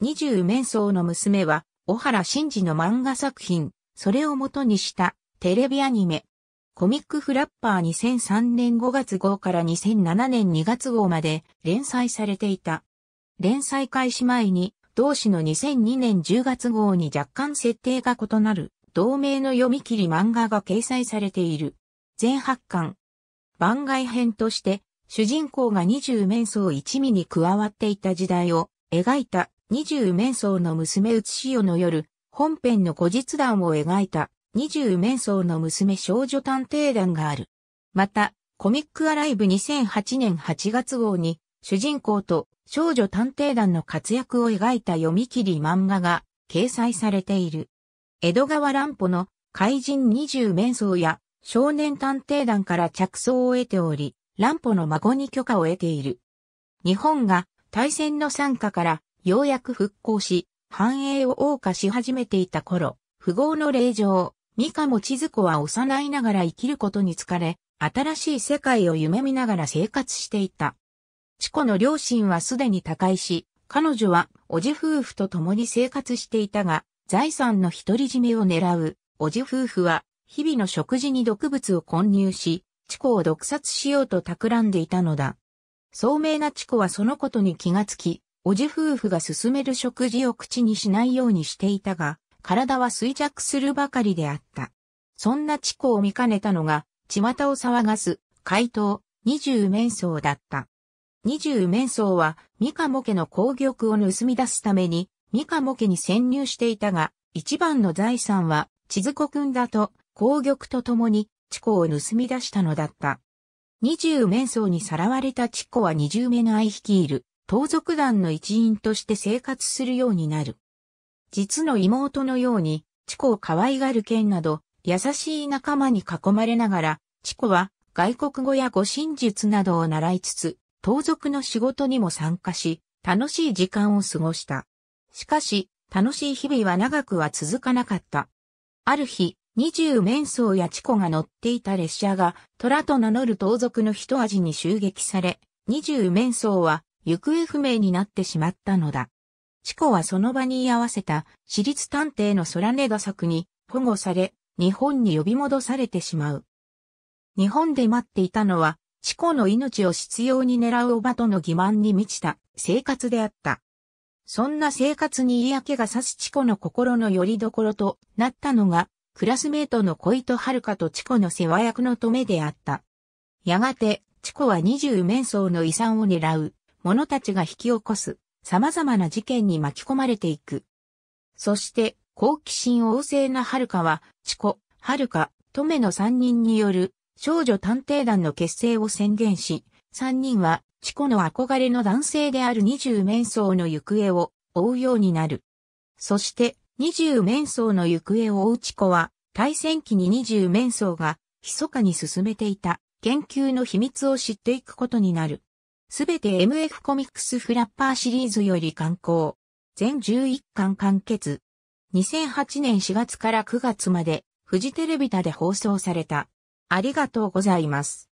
二十面相の娘は、小原真嗣の漫画作品、それを元にしたテレビアニメ。コミックフラッパー2003年5月号から2007年2月号まで連載されていた。連載開始前に、同誌の2002年10月号に若干設定が異なる、同名の読み切り漫画が掲載されている。全8巻。番外編として、主人公が二十面相一味に加わっていた時代を描いた二十面相の娘つしよの夜、本編の後日談を描いた二十面相の娘少女探偵団がある。また、コミックアライブ2008年8月号に、主人公と少女探偵団の活躍を描いた読み切り漫画が掲載されている。江戸川乱歩の怪人二十面相や少年探偵団から着想を得ており、乱歩の孫に許可を得ている。日本が大戦の参加からようやく復興し、繁栄を謳歌し始めていた頃、富豪の霊場、三鴨千鶴子は幼いながら生きることに疲れ、新しい世界を夢見ながら生活していた。チコの両親はすでに他界し、彼女は、おじ夫婦と共に生活していたが、財産の独り占めを狙う、おじ夫婦は、日々の食事に毒物を混入し、チコを毒殺しようと企んでいたのだ。聡明なチコはそのことに気がつき、おじ夫婦が勧める食事を口にしないようにしていたが、体は衰弱するばかりであった。そんなチコを見かねたのが、巷を騒がす、怪盗、二十面相だった。二十面相は、三モ家の攻玉を盗み出すために、三モ家に潜入していたが、一番の財産は、千鶴子くんだと、攻玉と共に、チコを盗み出したのだった。二十面相にさらわれたチコは二十目の愛率いる、盗賊団の一員として生活するようになる。実の妹のように、チコを可愛がる剣など、優しい仲間に囲まれながら、チコは外国語や護身術などを習いつつ、盗賊の仕事にも参加し、楽しい時間を過ごした。しかし、楽しい日々は長くは続かなかった。ある日、二十面相やチコが乗っていた列車が、虎と名乗る盗賊の一味に襲撃され、二十面相は行方不明になってしまったのだ。チコはその場に居合わせた私立探偵のソラネ作に保護され、日本に呼び戻されてしまう。日本で待っていたのは、チコの命を執拗に狙うおばとの欺瞞に満ちた生活であった。そんな生活に嫌気がさすチコの心の拠り所となったのが、クラスメートの小糸遥とチコの世話役の止めであった。やがて、チコは二十面相の遺産を狙う者たちが引き起こす様々な事件に巻き込まれていく。そして、好奇心旺盛な遥は、チコ、遥、トメの三人による少女探偵団の結成を宣言し、三人はチコの憧れの男性である二十面相の行方を追うようになる。そして、二十面相の行方を追うチコは、対戦期に二十面相が密かに進めていた研究の秘密を知っていくことになる。すべて MF コミックスフラッパーシリーズより刊行。全11巻完結。2008年4月から9月まで、フジテレビタで放送された。ありがとうございます。